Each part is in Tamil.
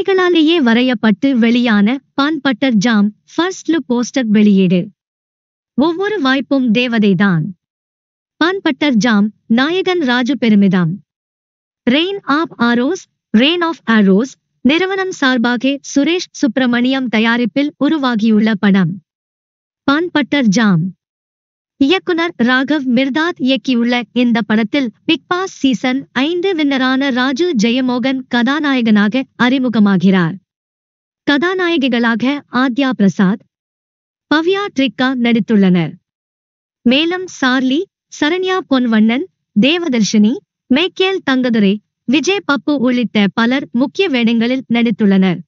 கைகளாலேயே வரையப்பட்டு வெளியான bun butter jam first look poster வெளியீடு ஒவ்வொரு வாய்ப்பும் தேவதைதான் பான் பட்டர் ஜாம் நாயகன் ராஜு பெருமிதம் rain of arrows rain of arrows நிறுவனம் சார்பாக சுரேஷ் சுப்பிரமணியம் தயாரிப்பில் உருவாகியுள்ள படம் பான் பட்டர் ஜாம் இயக்குனர் ராகவ் மிர்தாத் இயக்கியுள்ள இந்த படத்தில் பிக் பாஸ் சீசன் ஐந்து வின்னரான ராஜு ஜெயமோகன் கதாநாயகனாக அறிமுகமாகிறார் கதாநாயகிகளாக ஆத்யா பிரசாத் பவ்யா ட்ரிக்கா நடித்துள்ளனர் மேலும் சார்லி சரண்யா பொன்வண்ணன் தேவதர்ஷினி மேக்கேல் தங்கதுரை விஜய் பப்பு உள்ளிட்ட பலர் முக்கிய வேடங்களில் நடித்துள்ளனர்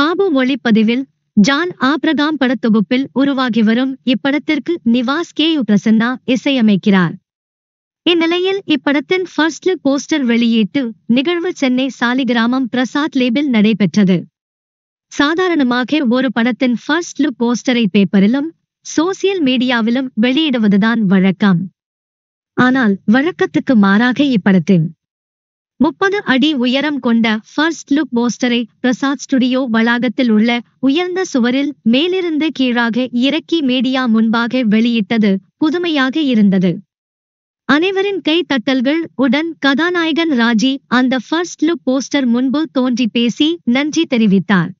பாபு ஒளிப்பதிவில் ஜான் ஆப்ரகாம் படத்தொகுப்பில் உருவாகி வரும் இப்படத்திற்கு நிவாஸ் கே யு பிரசன்னா இசையமைக்கிறார் இந்நிலையில் இப்படத்தின் ஃபர்ஸ்ட் லுக் போஸ்டர் வெளியீட்டு நிகழ்வு சென்னை சாலிகிராமம் பிரசாத் லேபில் நடைபெற்றது சாதாரணமாக ஒரு படத்தின் ஃபர்ஸ்ட் லுக் போஸ்டரை பேப்பரிலும் சோசியல் மீடியாவிலும் வெளியிடுவதுதான் வழக்கம் ஆனால் வழக்கத்துக்கு மாறாக இப்படத்தின் முப்பது அடி உயரம் கொண்ட ஃபர்ஸ்ட் லுக் போஸ்டரை பிரசாத் ஸ்டுடியோ வளாகத்தில் உள்ள உயர்ந்த சுவரில் மேலிருந்து கீழாக இறக்கி மீடியா முன்பாக வெளியிட்டது புதுமையாக இருந்தது அனைவரின் கை தட்டல்கள் உடன் கதாநாயகன் ராஜி அந்த ஃபர்ஸ்ட் லுக் போஸ்டர் முன்பு தோன்றி பேசி நன்றி தெரிவித்தார்